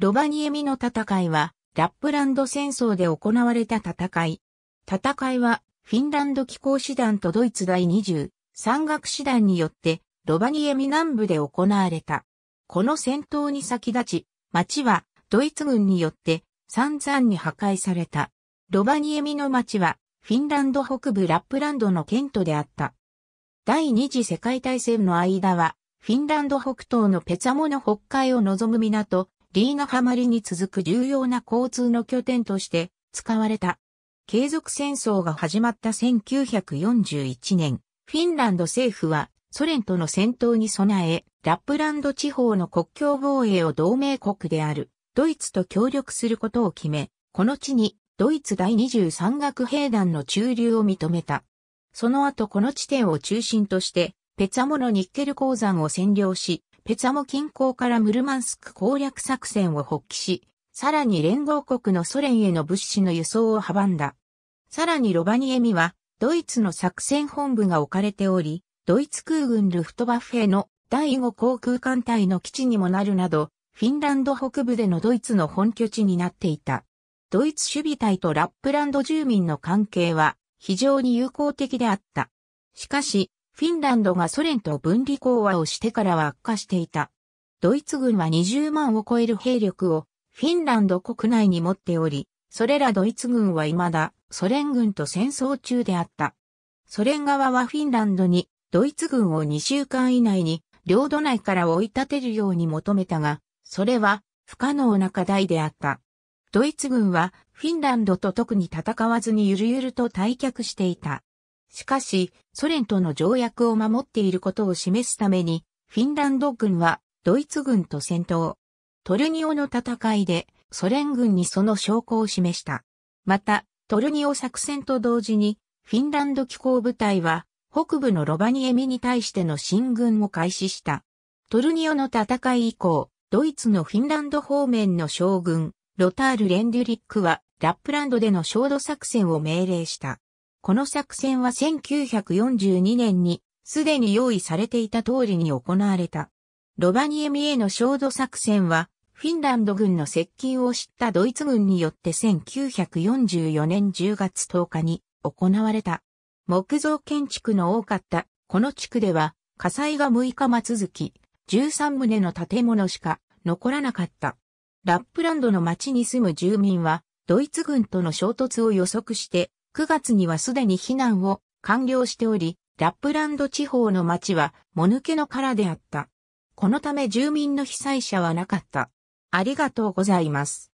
ロバニエミの戦いは、ラップランド戦争で行われた戦い。戦いは、フィンランド気候師団とドイツ第20、山岳師団によって、ロバニエミ南部で行われた。この戦闘に先立ち、町はドイツ軍によって散々に破壊された。ロバニエミの町はフィンランド北部ラップランドの県都であった。第二次世界大戦の間は、フィンランド北東のペツァモの北海を望む港、リーガハマリに続く重要な交通の拠点として使われた。継続戦争が始まった1941年、フィンランド政府はソ連との戦闘に備え、ラップランド地方の国境防衛を同盟国であるドイツと協力することを決め、この地にドイツ第23学兵団の駐留を認めた。その後この地点を中心として、ペツァモのニッケル鉱山を占領し、ペツァモ近郊からムルマンスク攻略作戦を発揮し、さらに連合国のソ連への物資の輸送を阻んだ。さらにロバニエミは、ドイツの作戦本部が置かれており、ドイツ空軍ルフトバッフェの第5航空艦隊の基地にもなるなど、フィンランド北部でのドイツの本拠地になっていた。ドイツ守備隊とラップランド住民の関係は非常に友好的であった。しかし、フィンランドがソ連と分離講和をしてからは悪化していた。ドイツ軍は20万を超える兵力をフィンランド国内に持っており、それらドイツ軍は未だソ連軍と戦争中であった。ソ連側はフィンランドにドイツ軍を2週間以内に領土内から追い立てるように求めたが、それは不可能な課題であった。ドイツ軍はフィンランドと特に戦わずにゆるゆると退却していた。しかし、ソ連との条約を守っていることを示すために、フィンランド軍はドイツ軍と戦闘。トルニオの戦いでソ連軍にその証拠を示した。また、トルニオ作戦と同時に、フィンランド機構部隊は北部のロバニエミに対しての進軍を開始した。トルニオの戦い以降、ドイツのフィンランド方面の将軍、ロタール・レンデュリックは、ラップランドでの焦土作戦を命令した。この作戦は1942年にすでに用意されていた通りに行われた。ロバニエミへの焦土作戦は、フィンランド軍の接近を知ったドイツ軍によって1944年10月10日に行われた。木造建築の多かったこの地区では火災が6日間続き、13棟の建物しか残らなかった。ラップランドの町に住む住民はドイツ軍との衝突を予測して9月にはすでに避難を完了しており、ラップランド地方の町はもぬけの殻であった。このため住民の被災者はなかった。ありがとうございます。